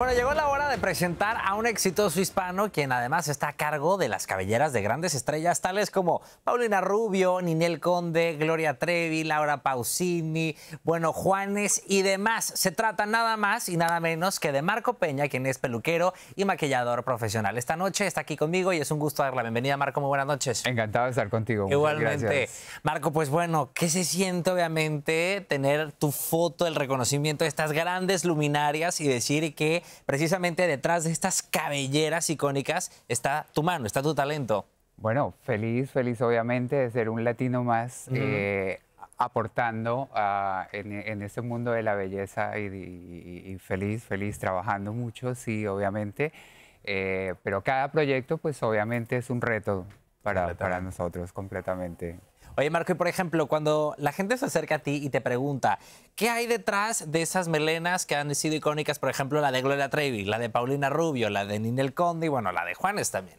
Bueno, llegó la hora de presentar a un exitoso hispano quien además está a cargo de las cabelleras de grandes estrellas tales como Paulina Rubio, Ninel Conde, Gloria Trevi, Laura Pausini, bueno, Juanes y demás. Se trata nada más y nada menos que de Marco Peña, quien es peluquero y maquillador profesional. Esta noche está aquí conmigo y es un gusto dar la bienvenida, Marco. Muy buenas noches. Encantado de estar contigo. Igualmente. Marco, pues bueno, ¿qué se siente obviamente tener tu foto, el reconocimiento de estas grandes luminarias y decir que precisamente detrás de estas cabelleras icónicas está tu mano, está tu talento. Bueno, feliz, feliz obviamente de ser un latino más. Eh, aportando ah, en, este mundo de la belleza y, feliz, feliz, trabajando mucho, sí, obviamente, eh, pero cada proyecto pues obviamente es un reto para nosotros completamente. Oye, Marco, y por ejemplo, cuando la gente se acerca a ti y te pregunta, ¿qué hay detrás de esas melenas que han sido icónicas? Por ejemplo, la de Gloria Trevi, la de Paulina Rubio, la de Ninel Conde y bueno, la de Juanes también.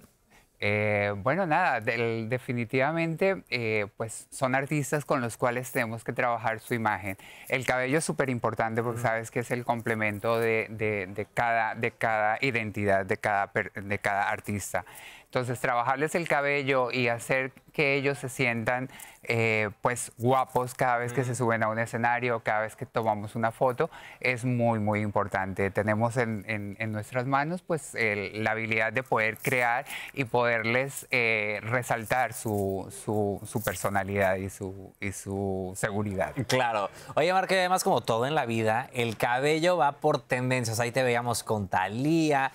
Eh, bueno, nada, definitivamente, eh, pues son artistas con los cuales tenemos que trabajar su imagen. El cabello es súper importante porque sabes que es el complemento de, cada, de cada identidad, de cada, de cada artista. Entonces, trabajarles el cabello y hacer que ellos se sientan eh, pues guapos cada vez que se suben a un escenario, cada vez que tomamos una foto, es muy, muy importante. Tenemos en, nuestras manos pues la habilidad de poder crear y poderles eh, resaltar su, personalidad y su, y su seguridad. Claro. Oye, Marque, además como todo en la vida, el cabello va por tendencias. Ahí te veíamos con Talía.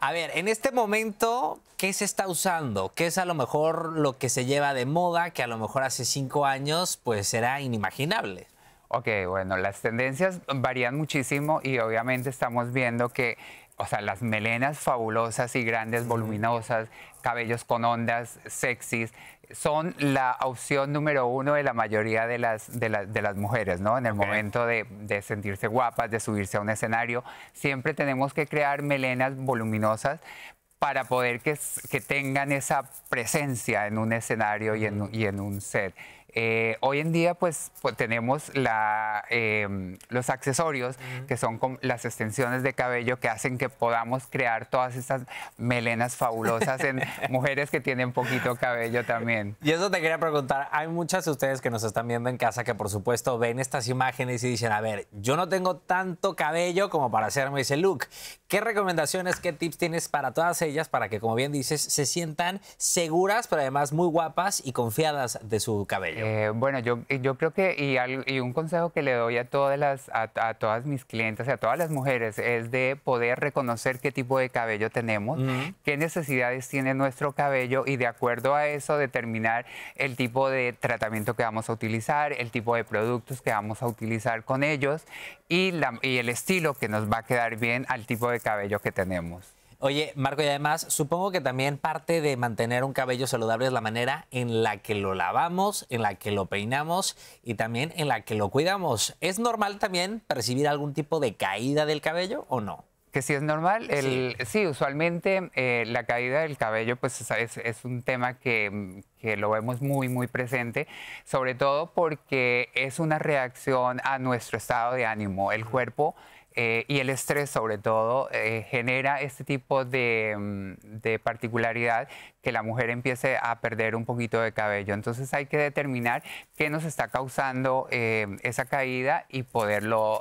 A ver, en este momento, ¿qué se está usando? ¿Qué es a lo mejor lo que se lleva de moda que a lo mejor hace cinco años pues era inimaginable? Ok, bueno, las tendencias varían muchísimo y obviamente estamos viendo que o sea, las melenas fabulosas y grandes, voluminosas, cabellos con ondas sexys, son la opción número uno de la mayoría de las, de, de las mujeres, ¿no? En el momento de, de, sentirse guapas, de subirse a un escenario, siempre tenemos que crear melenas voluminosas para poder que, que tengan esa presencia en un escenario y en, y en un set. Eh, hoy en día, pues, pues tenemos em, los accesorios, que son las extensiones de cabello que hacen que podamos crear todas estas melenas fabulosas en mujeres que tienen poquito cabello también. Y eso te quería preguntar, hay muchas de ustedes que nos están viendo en casa que por supuesto ven estas imágenes y dicen, a ver, yo no tengo tanto cabello como para hacerme ese look. ¿Qué recomendaciones, qué tips tienes para todas ellas para que, como bien dices, se sientan seguras, pero además muy guapas y confiadas de su cabello? Eh, bueno, yo, yo creo que, y, un consejo que le doy a todas, las, a, todas mis clientes, y a todas las mujeres, es de poder reconocer qué tipo de cabello tenemos, qué necesidades tiene nuestro cabello y de acuerdo a eso determinar el tipo de tratamiento que vamos a utilizar, el tipo de productos que vamos a utilizar con ellos y, la, y el estilo que nos va a quedar bien al tipo de cabello que tenemos. Oye, Marco, y además supongo que también parte de mantener un cabello saludable es la manera en la que lo lavamos, en la que lo peinamos y también en la que lo cuidamos. ¿Es normal también percibir algún tipo de caída del cabello o no? Que si es normal, sí. usualmente eh, la caída del cabello pues es, es un tema que, que lo vemos muy, muy presente, sobre todo porque es una reacción a nuestro estado de ánimo. El cuerpo eh, y el estrés sobre todo eh, genera este tipo mm, de, particularidad que la mujer empiece a perder un poquito de cabello. Entonces hay que determinar qué nos está causando eh, esa caída y poderlo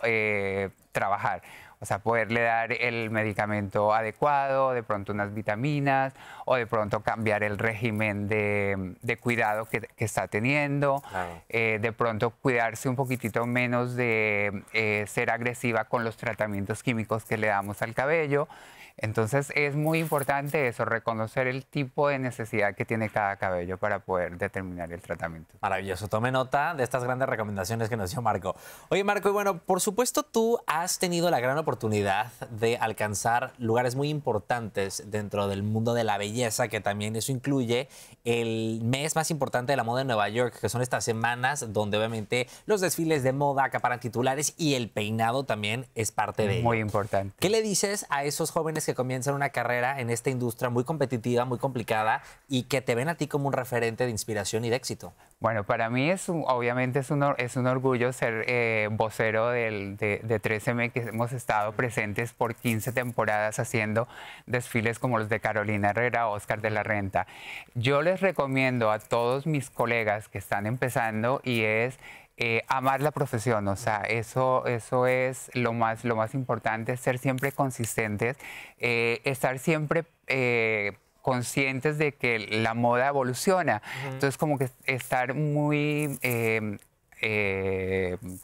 trabajar. O sea, poderle dar el medicamento adecuado, de pronto unas vitaminas o de pronto cambiar el régimen de, de cuidado que, que, está teniendo, eh, de pronto cuidarse un poquitito menos de eh, ser agresiva con los tratamientos químicos que le damos al cabello. Entonces es muy importante eso, reconocer el tipo de necesidad que tiene cada cabello para poder determinar el tratamiento. Maravilloso, tome nota de estas grandes recomendaciones que nos dio Marco. Oye Marco, y bueno, por supuesto tú has tenido la gran oportunidad oportunidad de alcanzar lugares muy importantes dentro del mundo de la belleza, que también eso incluye el mes más importante de la moda en Nueva York, que son estas semanas donde obviamente los desfiles de moda acaparan titulares y el peinado también es parte de ello. Muy importante. ¿Qué le dices a esos jóvenes que comienzan una carrera en esta industria muy competitiva, muy complicada y que te ven a ti como un referente de inspiración y de éxito? Bueno, para mí es obviamente es un, es un orgullo ser eh, vocero del, de, de 13M que hemos estado presentes por 15 temporadas haciendo desfiles como los de Carolina Herrera, Oscar de la Renta. Yo les recomiendo a todos mis colegas que están empezando y es eh, amar la profesión, o sea, eso, eso es lo más, lo más importante, ser siempre consistentes, eh, estar siempre... Eh, conscientes de que la moda evoluciona. Entonces, como que estar muy,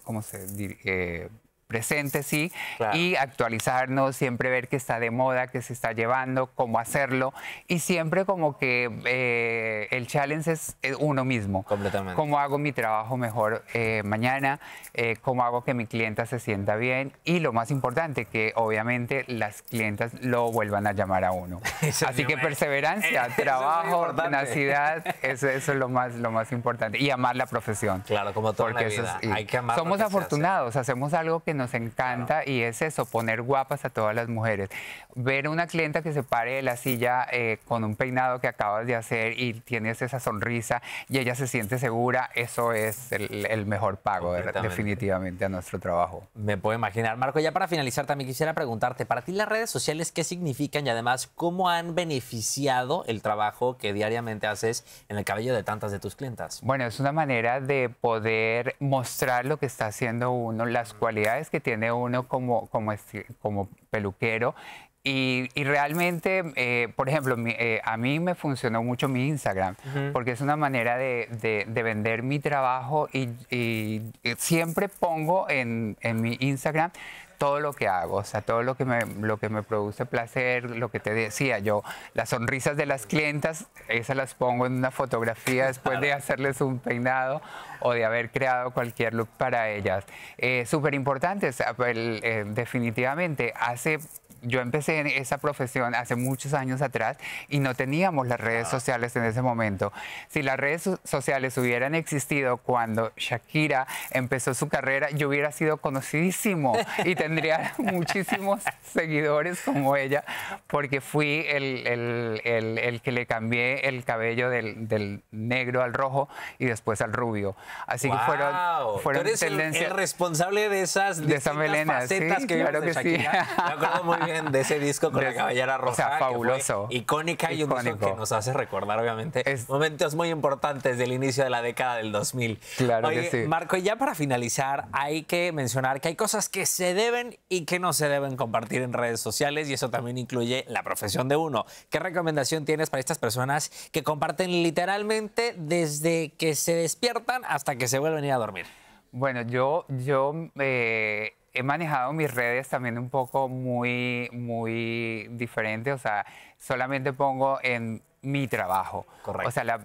¿cómo se diría? presente, sí, y actualizarnos, siempre ver qué está de moda, qué se está llevando, cómo hacerlo, y siempre como que eh, el challenge es uno mismo. Completamente. Cómo hago mi trabajo mejor eh, mañana, eh, cómo hago que mi clienta se sienta bien, y lo más importante, que obviamente las clientas lo vuelvan a llamar a uno. Así que perseverancia, trabajo, tenacidad, eso, es lo más, lo más importante, y amar la profesión. Claro, como toda la vida. Es, Hay que amar Somos afortunados, hacemos algo que nos encanta y es eso, poner guapas a todas las mujeres. Ver una clienta que se pare de la silla eh, con un peinado que acabas de hacer y tienes esa sonrisa y ella se siente segura, eso es el, el mejor pago definitivamente a nuestro trabajo. Me puedo imaginar. Marco, ya para finalizar también quisiera preguntarte, para ti las redes sociales, ¿qué significan y además cómo han beneficiado el trabajo que diariamente haces en el cabello de tantas de tus clientas? Bueno, es una manera de poder mostrar lo que está haciendo uno, las cualidades que tiene uno como, como, peluquero y, realmente, eh, por ejemplo, eh, a mí me funcionó mucho mi Instagram, porque es una manera de, vender mi trabajo y, siempre pongo en, en, mi Instagram todo lo que hago, o sea, todo lo que me, lo que me produce placer, lo que te decía yo, las sonrisas de las clientas, esas las pongo en una fotografía después de hacerles un peinado o de haber creado cualquier look para ellas. Eh, Súper importante, eh, definitivamente, hace yo empecé en esa profesión hace muchos años atrás y no teníamos las redes ah. sociales en ese momento. Si las redes sociales hubieran existido cuando Shakira empezó su carrera, yo hubiera sido conocidísimo y tendría muchísimos seguidores como ella, porque fui el, el, el, el que le cambié el cabello del, del, negro al rojo y después al rubio. Así que fueron, fueron ¿Tú El, responsable de esas de esas melenas, claro que sí. Me acuerdo muy bien de ese disco con la caballera rosa O sea, fabuloso. icónica y un disco que nos hace recordar, obviamente, momentos muy importantes del inicio de la década del 2000. Claro que sí. Marco, ya para finalizar, hay que mencionar que hay cosas que se deben y que no se deben compartir en redes sociales y eso también incluye la profesión de uno. ¿Qué recomendación tienes para estas personas que comparten literalmente desde que se despiertan hasta que se vuelven a ir a dormir? Bueno, yo, yo eh, he manejado mis redes también un poco muy, muy diferente. O sea, solamente pongo en mi trabajo. Correcto. O sea, la,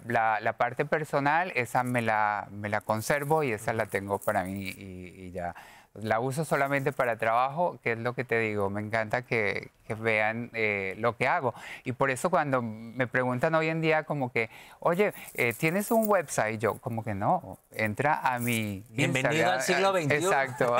parte personal, esa me la, me la conservo y esa la tengo para mí y ya la uso solamente para trabajo, que es lo que te digo, me encanta que, vean eh, lo que hago. Y por eso cuando me preguntan hoy en día como que, oye, eh, ¿tienes un website? Yo como que no, entra a mi... Bienvenido al siglo XXI. Exacto.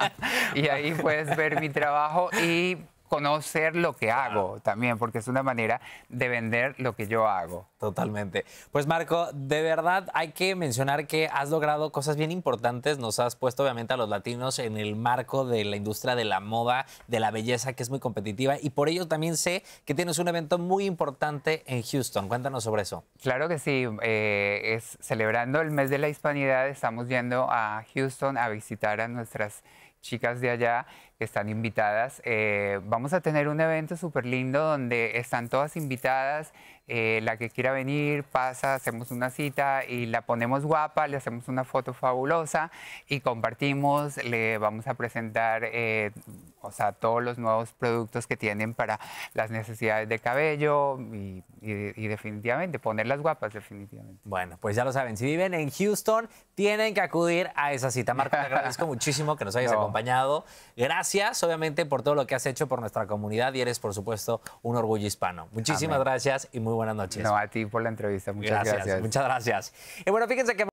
y ahí puedes ver mi trabajo y conocer lo que hago también, porque es una manera de vender lo que yo hago. Totalmente. Pues Marco, de verdad hay que mencionar que has logrado cosas bien importantes, nos has puesto obviamente a los latinos en el marco de la industria de la moda, de la belleza, que es muy competitiva, y por ello también sé que tienes un evento muy importante en Houston. Cuéntanos sobre eso. Claro que sí, eh, es celebrando el mes de la hispanidad, estamos yendo a Houston a visitar a nuestras chicas de allá están invitadas. Eh, vamos a tener un evento súper lindo donde están todas invitadas. Eh, la que quiera venir pasa, hacemos una cita y la ponemos guapa, le hacemos una foto fabulosa y compartimos, le vamos a presentar eh, o sea, todos los nuevos productos que tienen para las necesidades de cabello y, definitivamente ponerlas guapas, definitivamente. Bueno, pues ya lo saben, si viven en Houston tienen que acudir a esa cita. Marco, te agradezco muchísimo que nos hayas acompañado. Gracias gracias, obviamente, por todo lo que has hecho por nuestra comunidad y eres, por supuesto, un orgullo hispano. Muchísimas gracias y muy buenas noches. No, a ti por la entrevista. Muchas gracias. Muchas gracias. Y bueno, fíjense que...